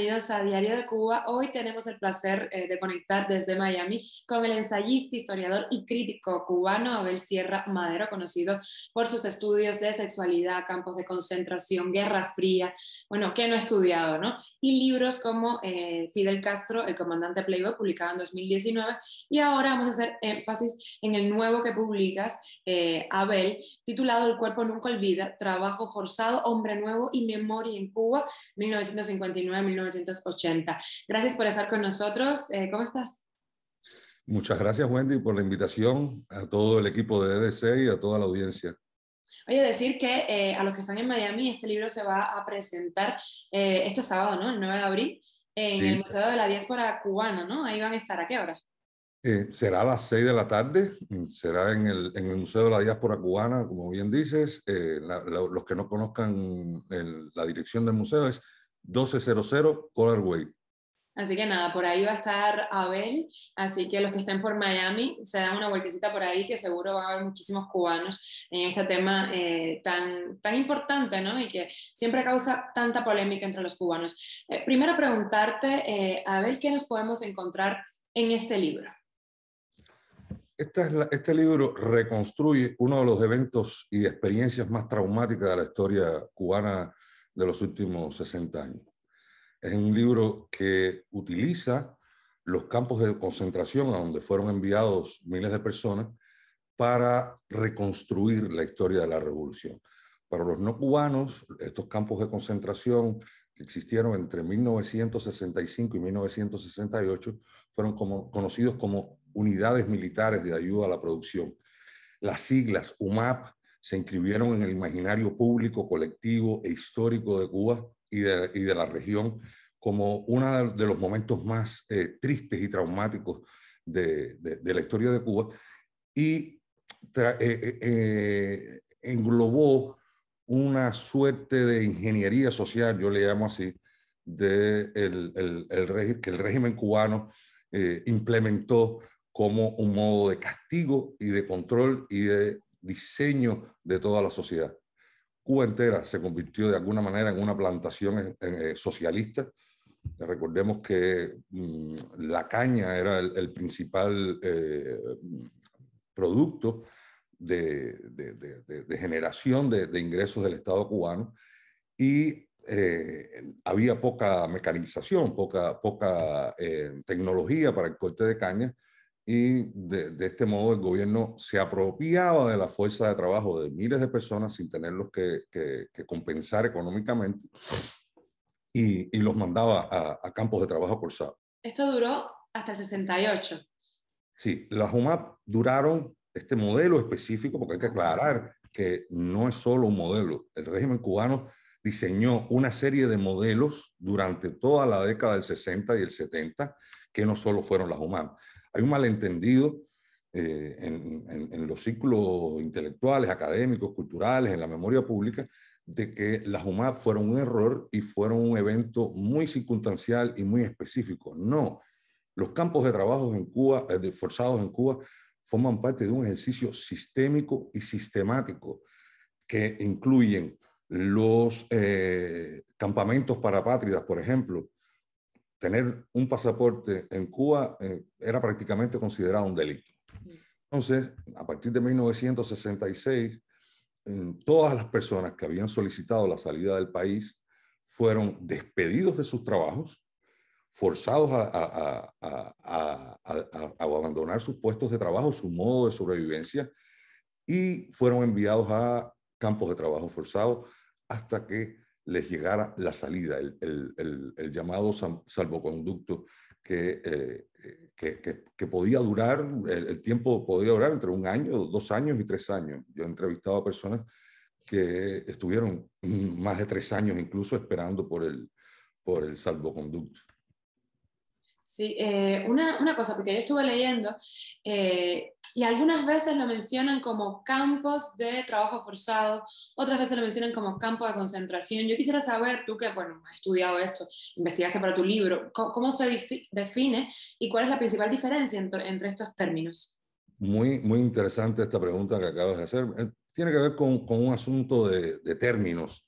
bienvenidos a Diario de Cuba. Hoy tenemos el placer eh, de conectar desde Miami con el ensayista, historiador y crítico cubano Abel Sierra Madero, conocido por sus estudios de sexualidad, campos de concentración, Guerra Fría, bueno, que no ha estudiado, ¿no? Y libros como eh, Fidel Castro, El Comandante Playboy, publicado en 2019. Y ahora vamos a hacer énfasis en el nuevo que publicas, eh, Abel, titulado El Cuerpo Nunca Olvida, Trabajo Forzado, Hombre Nuevo y Memoria en Cuba, 1959. 1959 1980. Gracias por estar con nosotros. Eh, ¿Cómo estás? Muchas gracias, Wendy, por la invitación a todo el equipo de EDC y a toda la audiencia. Oye, decir que eh, a los que están en Miami, este libro se va a presentar eh, este sábado, ¿no? El 9 de abril, en el Museo de la Diáspora Cubana, ¿no? Ahí van a estar, ¿a qué hora? será a las 6 de la tarde, mm, será en el, en el, Museo de la Diáspora Cubana, como bien dices. los que no conozcan la dirección del museo es 1200 Colorway. Way. Así que nada, por ahí va a estar Abel, así que los que estén por Miami, se dan una vueltecita por ahí, que seguro va a haber muchísimos cubanos en este tema eh, tan, tan importante, ¿no? Y que siempre causa tanta polémica entre los cubanos. Eh, primero preguntarte, eh, Abel, ¿qué nos podemos encontrar en este libro? es este libro reconstruye uno de los eventos y experiencias más traumáticas de la historia cubana de los últimos 60 años. Es un libro que utiliza los campos de concentración a donde fueron enviados miles de personas para reconstruir la historia de la revolución. Para los no cubanos, estos campos de concentración que existieron entre 1965 y 1968 fueron como, conocidos como unidades militares de ayuda a la producción. Las siglas UMAP se inscribieron en el imaginario público, colectivo e histórico de Cuba y de, la región como uno de los momentos más eh, tristes y traumáticos de, la historia de Cuba y eh, eh, englobó una suerte de ingeniería social, yo le llamo así, de el, el, que el régimen cubano implementó como un modo de castigo y de control y de diseño de toda la sociedad. Cuba entera se convirtió de alguna manera en una plantación eh, eh, socialista. Recordemos que mm, la caña era el, principal eh, producto de, generación de, ingresos del Estado cubano y había poca mecanización, poca, poca tecnología para el corte de caña y de, este modo el gobierno se apropiaba de la fuerza de trabajo de miles de personas sin tenerlos que, compensar económicamente y, los mandaba a, campos de trabajo forzados. Esto duró hasta el 68. Sí, las UMAP duraron este modelo específico, porque hay que aclarar que no es solo un modelo. El régimen cubano diseñó una serie de modelos durante toda la década del 60 y el 70, que no solo fueron las UMAP. Hay un malentendido eh, en, los círculos intelectuales, académicos, culturales, en la memoria pública, de que las humadas fueron un error y fueron un evento muy circunstancial y muy específico. No, los campos de trabajo en Cuba, eh, forzados en Cuba, forman parte de un ejercicio sistémico y sistemático que incluyen los eh, campamentos para pátridas, por ejemplo, tener un pasaporte en Cuba eh, era prácticamente considerado un delito. Entonces, a partir de 1966, todas las personas que habían solicitado la salida del país fueron despedidos de sus trabajos, forzados a, abandonar sus puestos de trabajo, su modo de sobrevivencia, y fueron enviados a campos de trabajo forzados hasta que les llegara la salida, el, llamado salvoconducto eh, que, podía durar, el, tiempo podía durar entre un año, dos años y tres años. Yo he entrevistado a personas que estuvieron más de tres años incluso esperando por el, por el salvoconducto. Sí, eh, una, cosa, porque yo estuve leyendo eh, y algunas veces lo mencionan como campos de trabajo forzado, otras veces lo mencionan como campos de concentración. Yo quisiera saber, tú que bueno, has estudiado esto, investigaste para tu libro, ¿cómo, se define y cuál es la principal diferencia entre, entre, estos términos? Muy, muy interesante esta pregunta que acabas de hacer. Eh, tiene que ver con, con un asunto de, de términos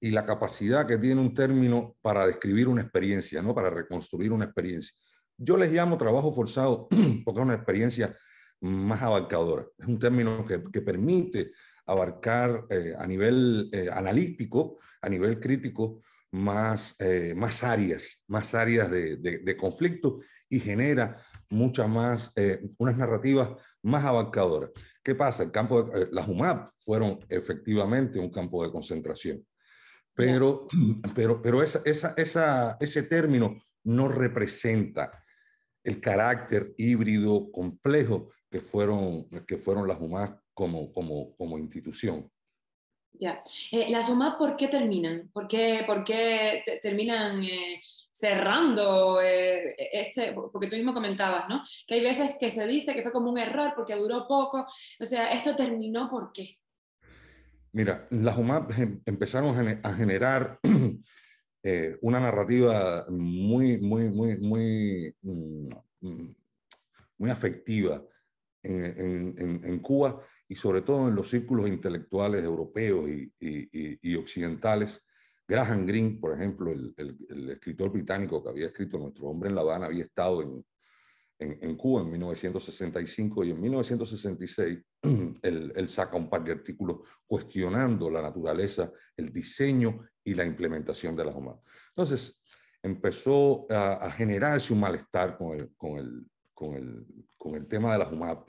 y la capacidad que tiene un término para describir una experiencia, ¿no? para reconstruir una experiencia. Yo les llamo trabajo forzado porque es una experiencia más abarcadora. Es un término que, permite abarcar eh, a nivel eh, analítico, a nivel crítico, más, eh, más áreas, más áreas de, conflicto y genera muchas más, unas narrativas más abarcadoras. ¿Qué pasa? El campo las UMAP fueron efectivamente un campo de concentración, pero, pero, pero ese término no representa el carácter híbrido complejo que fueron, que fueron las UMAS como, como, como institución. Ya. Eh, ¿Las UMAS por qué terminan? ¿Por qué, por qué terminan eh, cerrando eh, este? Porque tú mismo comentabas, ¿no? Que hay veces que se dice que fue como un error porque duró poco. O sea, ¿esto terminó por qué? Mira, las UMAP em, empezaron a generar una narrativa muy, muy, muy, muy, mm, muy afectiva en, Cuba y sobre todo en los círculos intelectuales europeos y, occidentales. Graham Greene, por ejemplo, el, escritor británico que había escrito Nuestro hombre en La Habana, había estado en, Cuba en 1965 y en 1966 él, saca un par de artículos cuestionando la naturaleza, el diseño y la implementación de las humanas. Entonces, empezó a, generarse un malestar con con el, con el, con el tema de la JUMAP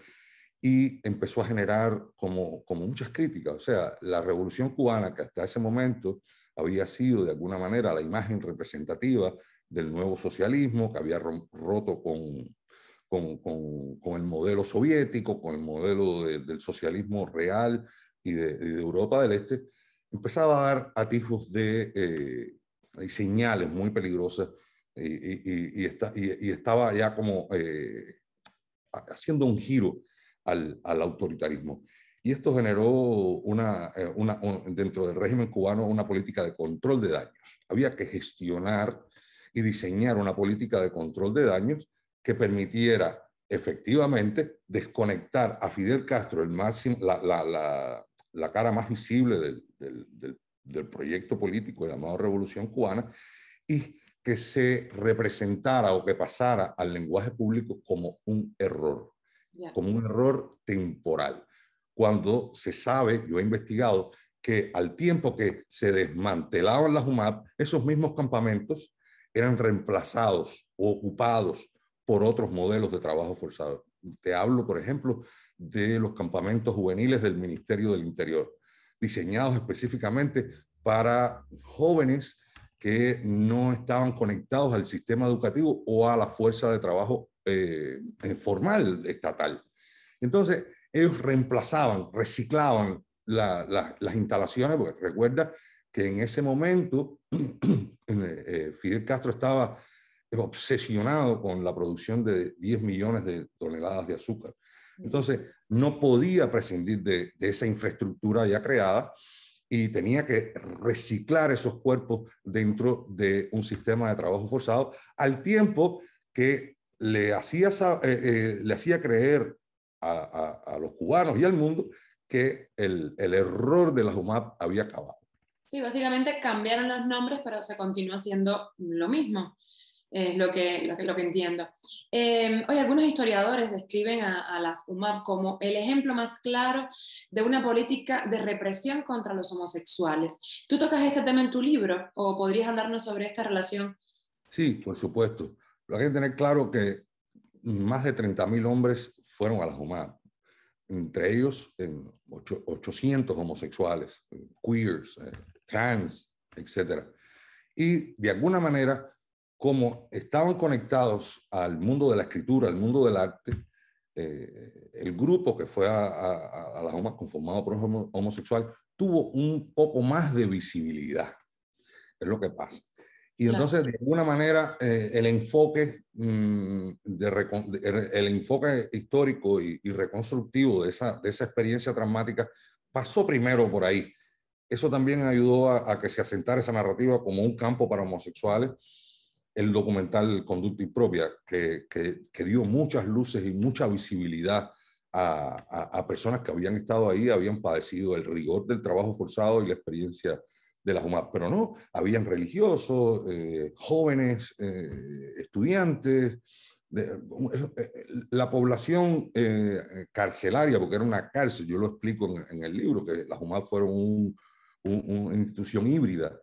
y empezó a generar como, como muchas críticas. O sea, la revolución cubana, que hasta ese momento había sido de alguna manera la imagen representativa del nuevo socialismo, que había roto con, con, con, con el modelo soviético, con el modelo del socialismo real y de, Europa del Este, empezaba a dar atisbos de, eh, señales muy peligrosas y, y estaba ya como eh, haciendo un giro al, al, autoritarismo. Y esto generó una, eh, una dentro del régimen cubano una política de control de daños. Había que gestionar y diseñar una política de control de daños que permitiera efectivamente desconectar a Fidel Castro, el máximo, la, la, la, cara más visible del, del, del, del, proyecto político llamado Revolución Cubana, y que se representara o que pasara al lenguaje público como un error, como un error temporal. Cuando se sabe, yo he investigado, que al tiempo que se desmantelaban las UMAP, esos mismos campamentos eran reemplazados o ocupados por otros modelos de trabajo forzado. Te hablo, por ejemplo, de los campamentos juveniles del Ministerio del Interior, diseñados específicamente para jóvenes que no estaban conectados al sistema educativo o a la fuerza de trabajo eh, eh, formal estatal. Entonces, ellos reemplazaban, reciclaban las instalaciones, porque recuerda que en ese momento eh, Fidel Castro estaba obsesionado con la producción de 10 millones de toneladas de azúcar. Entonces, no podía prescindir de esa infraestructura ya creada y tenía que reciclar esos cuerpos dentro de un sistema de trabajo forzado, al tiempo que le hacía, eh, eh, le hacía creer a, los cubanos y al mundo que el, error de la UMAP había acabado. Sí, básicamente cambiaron los nombres, pero se continúa haciendo lo mismo es lo que, lo que, entiendo. Eh, hoy algunos historiadores describen a, las UMAP como el ejemplo más claro de una política de represión contra los homosexuales. ¿Tú tocas este tema en tu libro o podrías hablarnos sobre esta relación? Sí, por supuesto. Lo hay que tener claro que más de 30.000 hombres fueron a las UMAP, entre ellos 800 homosexuales, queers, eh, trans, etc. Y de alguna manera como estaban conectados al mundo de la escritura, al mundo del arte, eh, el grupo que fue a, las homas conformado por homo, homosexual tuvo un poco más de visibilidad. Es lo que pasa. Y entonces, de alguna manera, eh, el, enfoque, mm, el enfoque histórico y, reconstructivo de esa, experiencia traumática pasó primero por ahí. Eso también ayudó a, a que se asentara esa narrativa como un campo para homosexuales el documental Conducta Impropia, que, que, que, dio muchas luces y mucha visibilidad a, a, personas que habían estado ahí, habían padecido el rigor del trabajo forzado y la experiencia de las humanas. Pero no, habían religiosos, eh, jóvenes, eh, estudiantes, eh, la población carcelaria, porque era una cárcel, yo lo explico en, el libro, que las humanas fueron una institución híbrida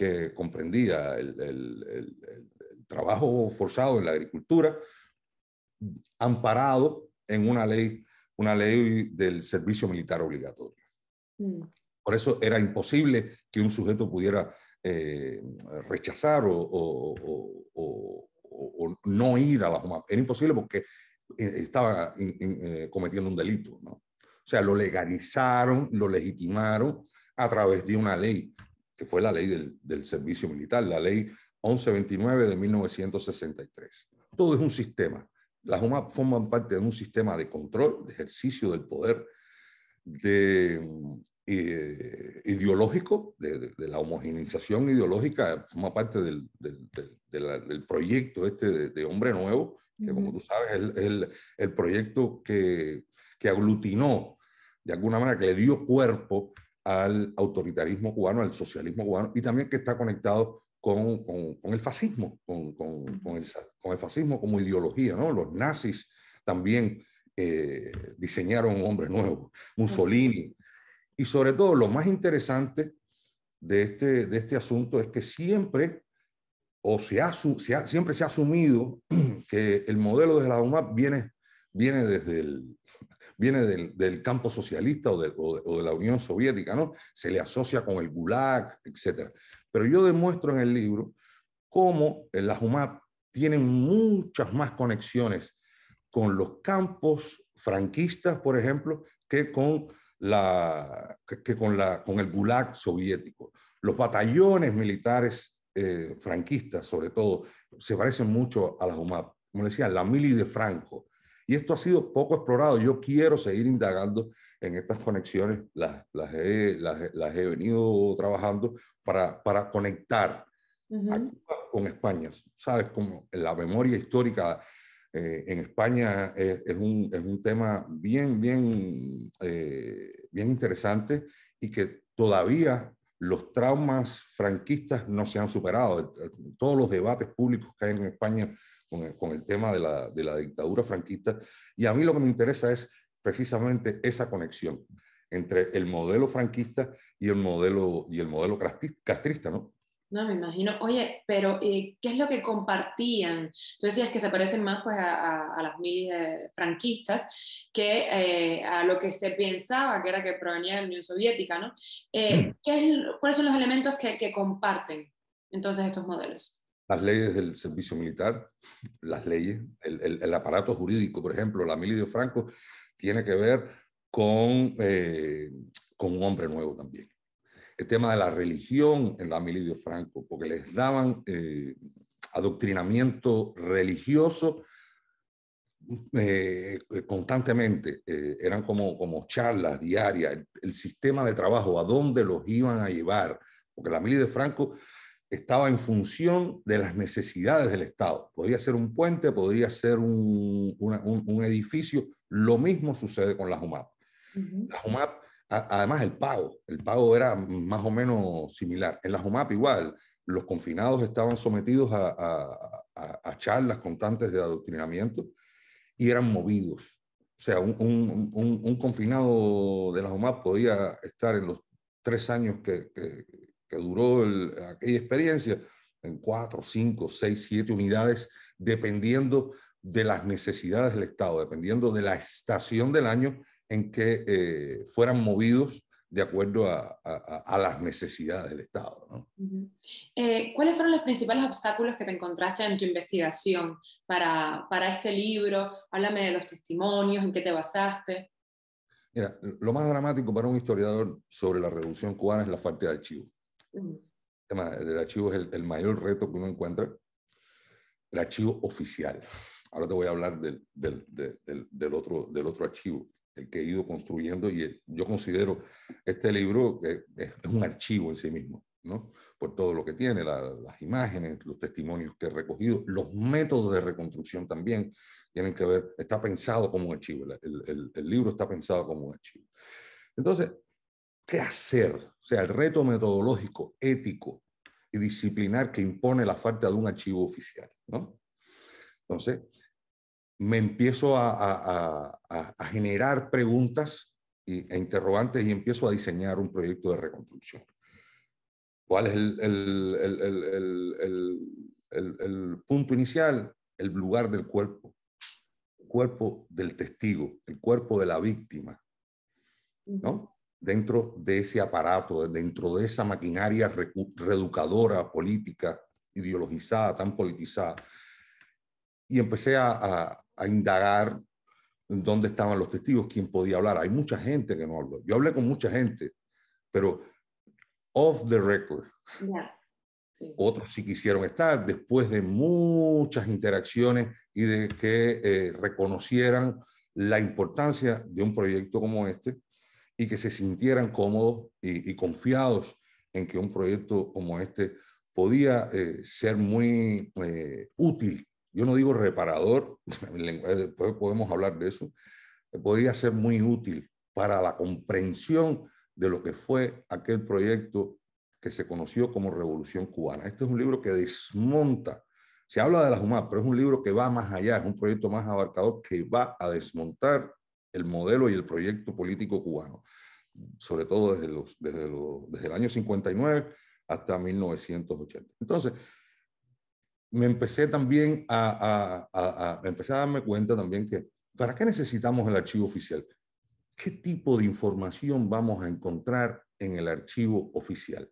que comprendía el, trabajo forzado en la agricultura, amparado en una ley, una ley del servicio militar obligatorio. Mm. Por eso era imposible que un sujeto pudiera eh, rechazar o, no ir a la Era imposible porque eh, estaba eh, cometiendo un delito. O sea, lo legalizaron, lo legitimaron a través de una ley que fue la ley del, servicio militar, la ley 1129 de 1963. Todo es un sistema. Las UMAP forman parte de un sistema de control, de ejercicio del poder eh, ideológico, de, la homogeneización ideológica, forma parte del, proyecto este de, Hombre Nuevo, que como tú sabes es el, proyecto que, que aglutinó, de alguna manera, que le dio cuerpo al autoritarismo cubano, al socialismo cubano, y también que está conectado con, el fascismo, con, el, fascismo como ideología, ¿no? Los nazis también eh, diseñaron diseñaron hombre nuevo, Mussolini. Y sobre todo, lo más interesante de este, de este asunto es que siempre, o se ha, siempre se ha asumido que el modelo de la UMA viene, viene desde el, viene del, campo socialista o de, la Unión Soviética, ¿no? Se le asocia con el Gulag, etc. Pero yo demuestro en el libro cómo eh, las UMAP tienen muchas más conexiones con los campos franquistas, por ejemplo, que con, la, que con, la, con el Gulag soviético. Los batallones militares eh, franquistas, sobre todo, se parecen mucho a las UMAP. Como decía, la mili de Franco, y esto ha sido poco explorado. Yo quiero seguir indagando en estas conexiones, las, las, he, venido trabajando para, conectar con España. Sabes, como la memoria histórica eh, en España es, un, tema bien, bien, eh, bien interesante y que todavía los traumas franquistas no se han superado. Todos los debates públicos que hay en España con el, tema de la, de la, dictadura franquista. Y a mí lo que me interesa es precisamente esa conexión entre el modelo franquista y el modelo, y el modelo castrista, ¿no? No, me imagino. Oye, pero eh, ¿qué es lo que compartían? Tú decías que se parecen más pues, a, las mil franquistas que eh, a lo que se pensaba que era que provenía de la Unión Soviética, ¿no? Eh, mm. ¿Cuáles son los elementos que comparten entonces estos modelos? las leyes del servicio militar, las leyes, el, el, el aparato jurídico, por ejemplo, la Milidio Franco tiene que ver con, eh, con un hombre nuevo también. El tema de la religión en la Milidio Franco, porque les daban eh, adoctrinamiento religioso eh, constantemente, eh, eran como, como charlas diarias, el, sistema de trabajo, a dónde los iban a llevar, porque la milidio Franco estaba en función de las necesidades del Estado. Podría ser un puente, podría ser un, edificio. Lo mismo sucede con la UMAP. además el pago, el pago era más o menos similar. En las UMAP igual, los confinados estaban sometidos a, charlas constantes de adoctrinamiento y eran movidos. O sea, un, confinado de las UMAP podía estar en los tres años que que duró aquella experiencia en cuatro, cinco, seis, siete unidades, dependiendo de las necesidades del Estado, dependiendo de la estación del año en que eh, fueran movidos de acuerdo a, las necesidades del Estado. Eh, ¿Cuáles fueron los principales obstáculos que te encontraste en tu investigación para, para este libro? Háblame de los testimonios, en qué te basaste. Mira, lo más dramático para un historiador sobre la Revolución cubana es la falta de archivos. El tema del archivo es el, mayor reto que uno encuentra. El archivo oficial. Ahora te voy a hablar del, del, otro, del otro archivo, el que he ido construyendo y yo considero este libro es, es un archivo en sí mismo, ¿no? Por todo lo que tiene, las imágenes, los testimonios que he recogido, los métodos de reconstrucción también tienen que ver, está pensado como un archivo, el, el libro está pensado como un archivo. Entonces, qué hacer, o sea, el reto metodológico, ético y disciplinar que impone la falta de un archivo oficial, ¿no? Entonces, me empiezo a, a, a, a generar preguntas e interrogantes y empiezo a diseñar un proyecto de reconstrucción. ¿Cuál es el, el, el, el punto inicial? El lugar del cuerpo, el cuerpo del testigo, el cuerpo de la víctima, ¿no? dentro de ese aparato, dentro de esa maquinaria reeducadora, política, ideologizada, tan politizada. Y empecé a, a, indagar dónde estaban los testigos, quién podía hablar. Hay mucha gente que no habla, Yo hablé con mucha gente, pero off the record. Otros sí quisieron estar después de muchas interacciones y de que eh, reconocieran la importancia de un proyecto como este y que se sintieran cómodos y, confiados en que un proyecto como este podía eh, ser muy eh, útil. Yo no digo reparador, después podemos hablar de eso, podía ser muy útil para la comprensión de lo que fue aquel proyecto que se conoció como Revolución Cubana. Este es un libro que desmonta, se habla de la UMAP, pero es un libro que va más allá, es un proyecto más abarcador que va a desmontar el modelo y el proyecto político cubano, sobre todo desde, los, desde, desde el año 59 hasta 1980. Entonces, me empecé también a, a, a, a darme cuenta también que, ¿para qué necesitamos el archivo oficial? ¿Qué tipo de información vamos a encontrar en el archivo oficial?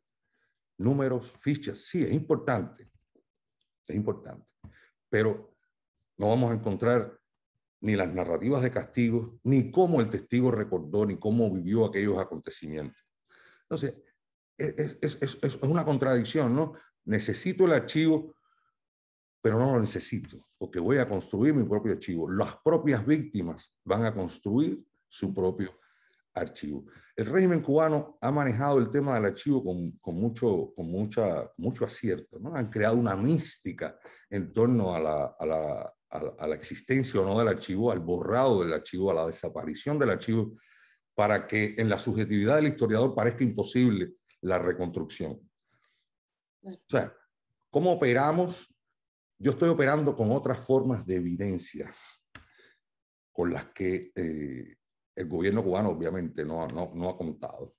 Números, fichas, sí, es importante, es importante, pero no vamos a encontrar ni las narrativas de castigos, ni cómo el testigo recordó, ni cómo vivió aquellos acontecimientos. Entonces, es, una contradicción, ¿no? Necesito el archivo, pero no lo necesito, porque voy a construir mi propio archivo. Las propias víctimas van a construir su propio archivo. El régimen cubano ha manejado el tema del archivo con, mucho, con mucha, mucho acierto, ¿no? Han creado una mística en torno a a la, a, la existencia o no del archivo, al borrado del archivo, a la desaparición del archivo, para que en la subjetividad del historiador parezca imposible la reconstrucción. O sea, ¿cómo operamos? Yo estoy operando con otras formas de evidencia, con las que eh, el gobierno cubano obviamente no, no, no ha contado.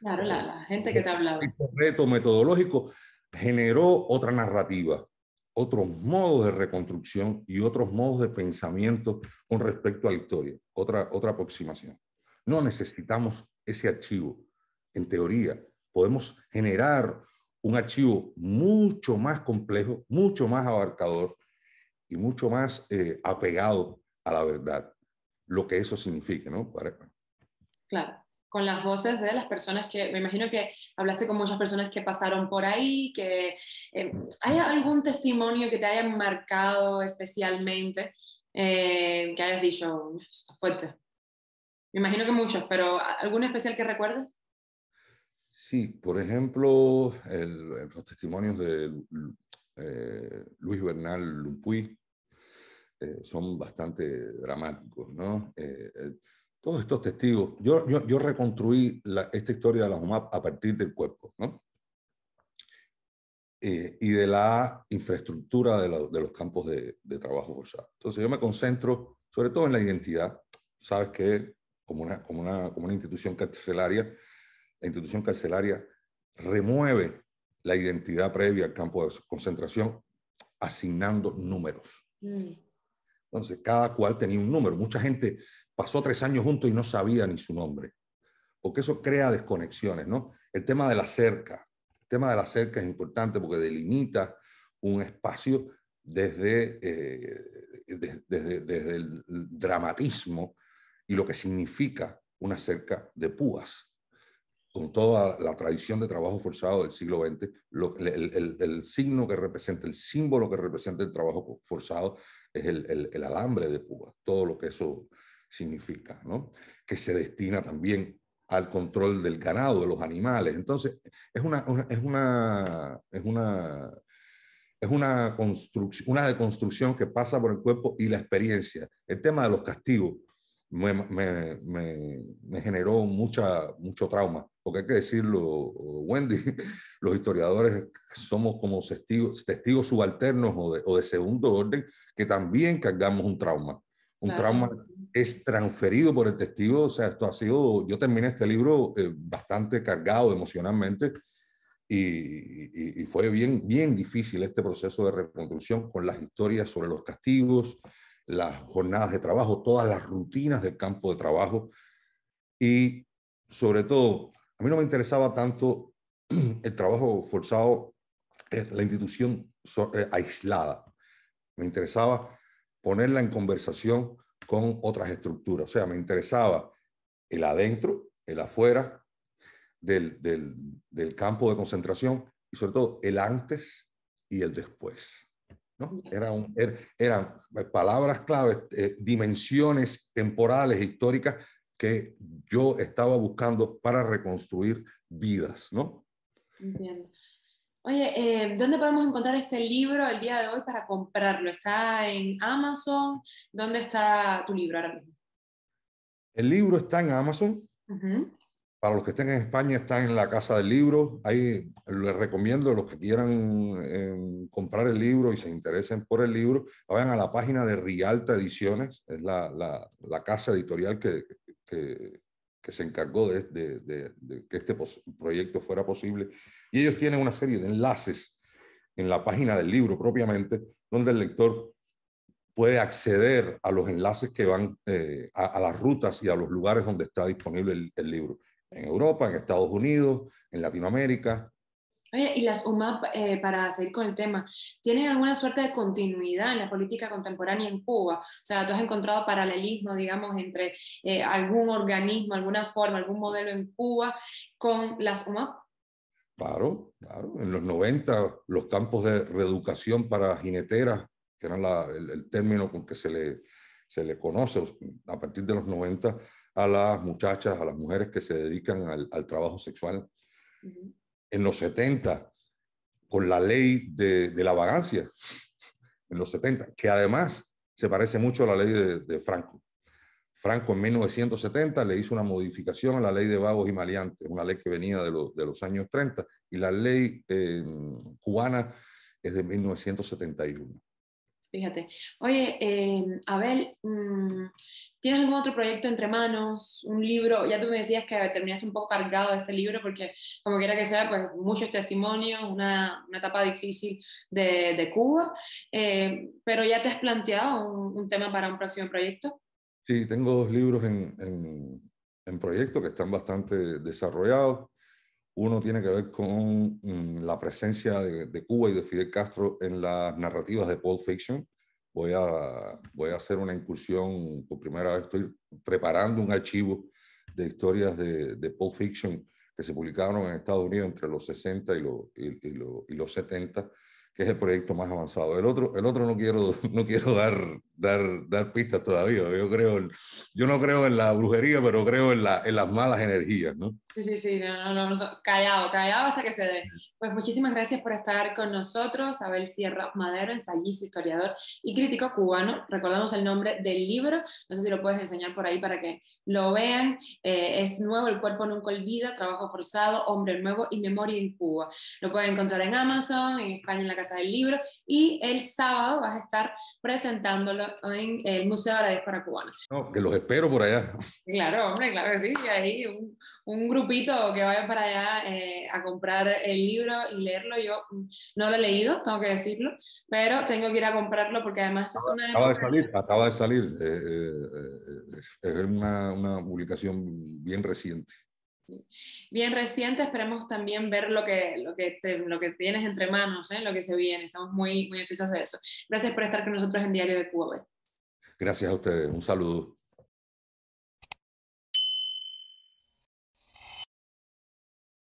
Claro, la, gente que eh, te ha hablado. Este reto metodológico generó otra narrativa, otros modos de reconstrucción y otros modos de pensamiento con respecto a la historia, otra, otra aproximación. No necesitamos ese archivo. En teoría, podemos generar un archivo mucho más complejo, mucho más abarcador y mucho más eh, apegado a la verdad, lo que eso signifique ¿no? Claro con las voces de las personas que, me imagino que hablaste con muchas personas que pasaron por ahí, que eh, hay algún testimonio que te haya marcado especialmente, eh, que hayas dicho, está fuerte. Me imagino que muchos, pero ¿algún especial que recuerdes? Sí, por ejemplo, el, eh, los testimonios de eh, Luis Bernal Lumpuy eh, son bastante dramáticos, ¿no? todos estos testigos, yo, yo, reconstruí esta historia de la UMAP a partir del cuerpo, ¿no? Eh, y de la infraestructura de, los campos de, trabajo Entonces yo me concentro sobre todo en la identidad. Sabes que como una, como una, como una institución carcelaria, la institución carcelaria remueve la identidad previa al campo de concentración asignando números. Mm. Entonces, cada cual tenía un número. Mucha gente pasó tres años juntos y no sabía ni su nombre, porque eso crea desconexiones, ¿no? El tema de la cerca, el tema de la cerca es importante porque delimita un espacio desde, eh, desde, el dramatismo y lo que significa una cerca de púas, con toda la tradición de trabajo forzado del siglo XX, el, signo que representa, el símbolo que representa el trabajo forzado es el, el alambre de púas, todo lo que eso significa, ¿no? que se destina también al control del ganado, de los animales. Entonces, es una, es una, es una, es una, construcción, una deconstrucción que pasa por el cuerpo y la experiencia. El tema de los castigos me, me, me, generó mucha, mucho trauma, porque hay que decirlo, Wendy, los historiadores somos como testigos, testigos subalternos o de, o de segundo orden que también cargamos un trauma, un trauma es transferido por el testigo. O sea, esto ha sido, yo terminé este libro eh, bastante cargado emocionalmente y, fue bien, bien difícil este proceso de reconstrucción con las historias sobre los castigos, las jornadas de trabajo, todas las rutinas del campo de trabajo y sobre todo, a mí no me interesaba tanto el trabajo forzado, la institución eh, aislada. Me interesaba ponerla en conversación con otras estructuras. O sea, me interesaba el adentro, el afuera del, campo de concentración y sobre todo el antes y el después. Er, eran palabras claves, eh, dimensiones temporales, históricas, que yo estaba buscando para reconstruir vidas, ¿no? Entiendo. Oye, eh, ¿dónde podemos encontrar este libro el día de hoy para comprarlo? ¿Está en Amazon? ¿Dónde está tu libro ahora mismo? El libro está en Amazon. Para los que estén en España, está en la casa del libro. Ahí les recomiendo a los que quieran em, comprar el libro y se interesen por el libro, vayan a la página de Rialta Ediciones, es la, casa editorial que, que se encargó de, que este proyecto fuera posible. Y ellos tienen una serie de enlaces en la página del libro propiamente, donde el lector puede acceder a los enlaces que van eh, a, las rutas y a los lugares donde está disponible el libro. En Europa, en Estados Unidos, en Latinoamérica, Oye, y las UMAP, eh, para seguir con el tema, ¿tienen alguna suerte de continuidad en la política contemporánea en Cuba? O sea, ¿tú has encontrado paralelismo, digamos, entre eh, algún organismo, alguna forma, algún modelo en Cuba con las UMAP? Claro, claro. En los 90, los campos de reeducación para jineteras, que era el, término con que se le, se le conoce a partir de los 90 a las muchachas, a las mujeres que se dedican al, trabajo sexual en los 70 con la ley de, la vagancia, en los 70, que además se parece mucho a la ley de, Franco. Franco en 1970 le hizo una modificación a la ley de vagos y maleantes, una ley que venía de, los años 30, y la ley eh, cubana es de 1971. Fíjate. Oye, em, Abel, mm, ¿tienes algún otro proyecto entre manos? ¿Un libro? Ya tú me decías que terminaste un poco cargado de este libro porque, como quiera que sea, pues muchos testimonios, una, etapa difícil de, Cuba. Eh, pero ya te has planteado un, un, tema para un próximo proyecto? Sí, tengo dos libros en, en proyecto que están bastante desarrollados. Uno tiene que ver con mm, la presencia de, Cuba y de Fidel Castro en las narrativas de Pulp Fiction. Voy a, voy a hacer una incursión, por primera vez estoy preparando un archivo de historias de, de Pulp Fiction que se publicaron en Estados Unidos entre los 60 y, y, los 70, que es el proyecto más avanzado. El otro, el otro no, quiero, no quiero dar dar, dar pistas todavía. Yo creo, yo no creo en la brujería, pero creo en, las malas energías, ¿no? Sí, sí, sí, no, no, no, callado, callado hasta que se dé. Pues muchísimas gracias por estar con nosotros, Abel Sierra Madero, ensayista, historiador y crítico cubano. Recordamos el nombre del libro, no sé si lo puedes enseñar por ahí para que lo vean. Eh, es nuevo, El cuerpo nunca olvida, Trabajo forzado, Hombre nuevo y Memoria en Cuba. Lo pueden encontrar en Amazon, en España, en la Casa del Libro, y el sábado vas a estar presentándolo en el Museo de la para Cubanos No, que los espero por allá. Claro, hombre, claro que sí. Y ahí un, grupito que vaya para allá eh, a comprar el libro y leerlo. Yo no lo he leído, tengo que decirlo, pero tengo que ir a comprarlo porque además acaba, de salir, acaba de salir. Eh, eh, es una, una publicación bien reciente bien reciente. Esperemos también ver lo que, lo que, lo que tienes entre manos, ¿eh? lo que se viene. Estamos muy, muy ansiosos de eso. Gracias por estar con nosotros en Diario de Cuba. Gracias a ustedes. Un saludo.